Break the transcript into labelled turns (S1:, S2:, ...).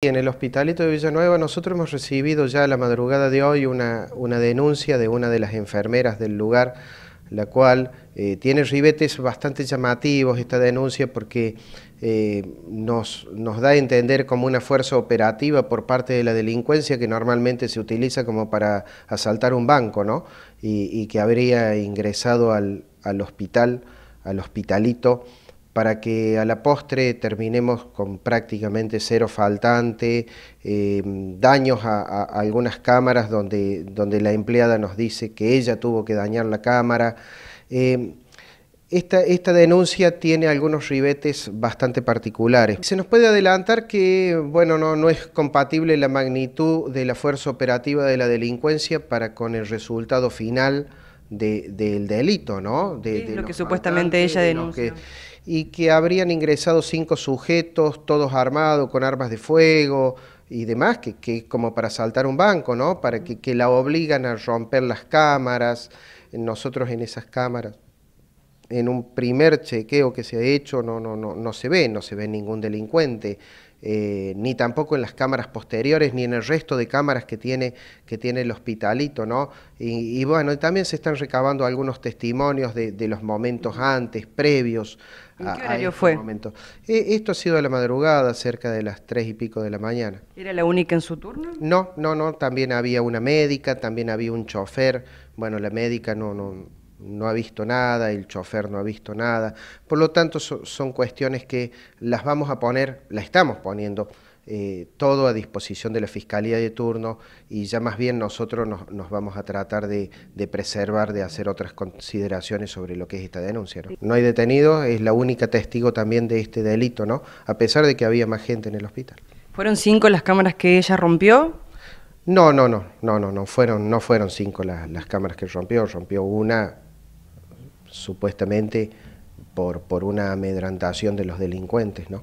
S1: En el Hospitalito de Villanueva nosotros hemos recibido ya a la madrugada de hoy una, denuncia de una de las enfermeras del lugar, la cual eh, tiene ribetes bastante llamativos esta denuncia porque eh, nos, da a entender como una fuerza operativa por parte de la delincuencia que normalmente se utiliza como para asaltar un banco, ¿no? Y, que habría ingresado al, al hospital, al hospitalito para que a la postre terminemos con prácticamente cero faltante, eh, daños a, algunas cámaras donde, donde la empleada nos dice que ella tuvo que dañar la cámara. Eh, esta, denuncia tiene algunos ribetes bastante particulares. Se nos puede adelantar que bueno, no, no es compatible la magnitud de la fuerza operativa de la delincuencia para con el resultado final del delito, ¿no? De, lo que supuestamente ella denuncia, y que habrían ingresado cinco sujetos, todos armados, con armas de fuego y demás, que, es como para saltar un banco, ¿no? Para que, la obligan a romper las cámaras, nosotros en esas cámaras en un primer chequeo que se ha hecho no, no, no, no se ve, no se ve ningún delincuente. Eh, ni tampoco en las cámaras posteriores, ni en el resto de cámaras que tiene, que tiene el hospitalito, ¿no? Y, bueno, también se están recabando algunos testimonios de, los momentos antes, previos a, ¿En este fue? momento. E, esto ha sido a la madrugada, cerca de las tres y pico de la mañana. ¿Era la única en su turno? No, no, no, también había una médica, también había un chofer, bueno, la médica no, no, no ha visto nada, el chofer no ha visto nada. Por lo tanto, son cuestiones que las vamos a poner, la estamos poniendo eh, todo a disposición de la Fiscalía de turno y ya más bien nosotros nos, vamos a tratar de, preservar, de hacer otras consideraciones sobre lo que es esta denuncia. ¿no? hay detenido, es la única testigo también de este delito, ¿no? a pesar de que había más gente en el hospital. ¿Fueron cinco las cámaras que ella rompió? No, no, no, no, no, no fueron, no fueron cinco las, las cámaras que rompió, rompió una supuestamente por, por una amedrantación de los delincuentes. ¿no?